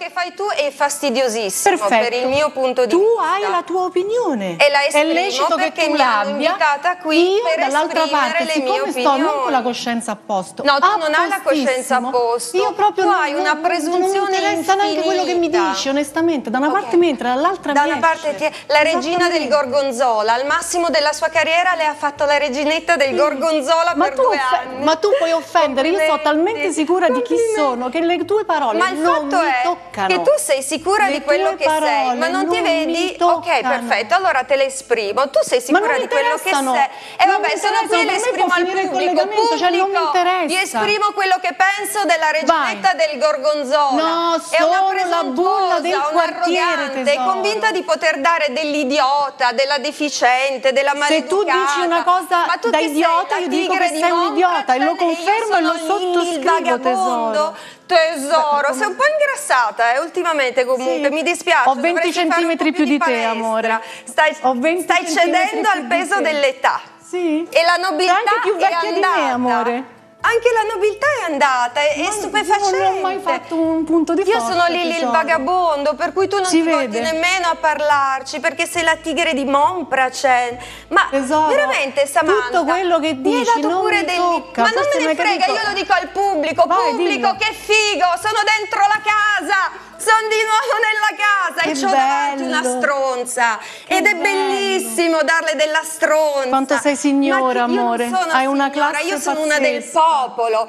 che fai tu è fastidiosissimo Perfetto. per il mio punto di tu vista. Tu hai la tua opinione. E la esprimo è lecito perché che tu mi hanno invitata qui io, per dall'altra parte, le mie opinioni. sto non con la coscienza a posto. No, tu non hai la coscienza a posto. Io proprio tu non, hai una presunzione non mi interessa neanche quello che mi dici, onestamente, da una okay. parte mentre dall'altra da mi esce. Parte ti... la regina del gorgonzola, al massimo della sua carriera le ha fatto la reginetta del mm. gorgonzola ma per due anni. Ma tu puoi offendere, io sono talmente sicura di chi sono che le tue parole non fatto mi è, toccano toccano. Che tu sei sicura le di quello che sei, ma non, non ti vedi? Ok, perfetto, allora te le esprimo. Tu sei sicura di quello che sei. E eh, vabbè, sono qui le esprimo al pubblico. pubblico cioè non mi interessa. Ti esprimo quello che penso della reginetta Vai. del Gorgonzola. No, sono è una bulla del quartiere, È convinta di poter dare dell'idiota, della deficiente, della maleducata. Se tu dici una cosa da idiota, io dico che sei un idiota e lo confermo e lo sottoscrivo, tesoro. Tesoro, sei un po' ingrassata eh, ultimamente comunque, sì. mi dispiace. Ho 20 centimetri più, più di, te, palestra. amore. Stai, stai cedendo al peso dell'età. Sì. E la nobiltà è anche più andata. Di me, amore anche la nobiltà è andata, è, è stupefacente. Non ho mai fatto un punto di Io forza. Io sono Lili il diciamo. vagabondo, per cui tu non si ti vede. porti nemmeno a parlarci, perché sei la tigre di Mompra c'è. Ma Tesoro, esatto. veramente Samantha, tutto quello che dici mi hai dato pure dei tocca, Ma non me ne frega, capito. io lo dico al pubblico, Vai, pubblico dillo. che figo, sono dentro la casa sono di nuovo nella casa che e ho davanti una stronza che ed è bello bellissimo darle della stronza. Quanto sei signora, amore. Hai signora, una classe io sono pazzesca. una del popolo.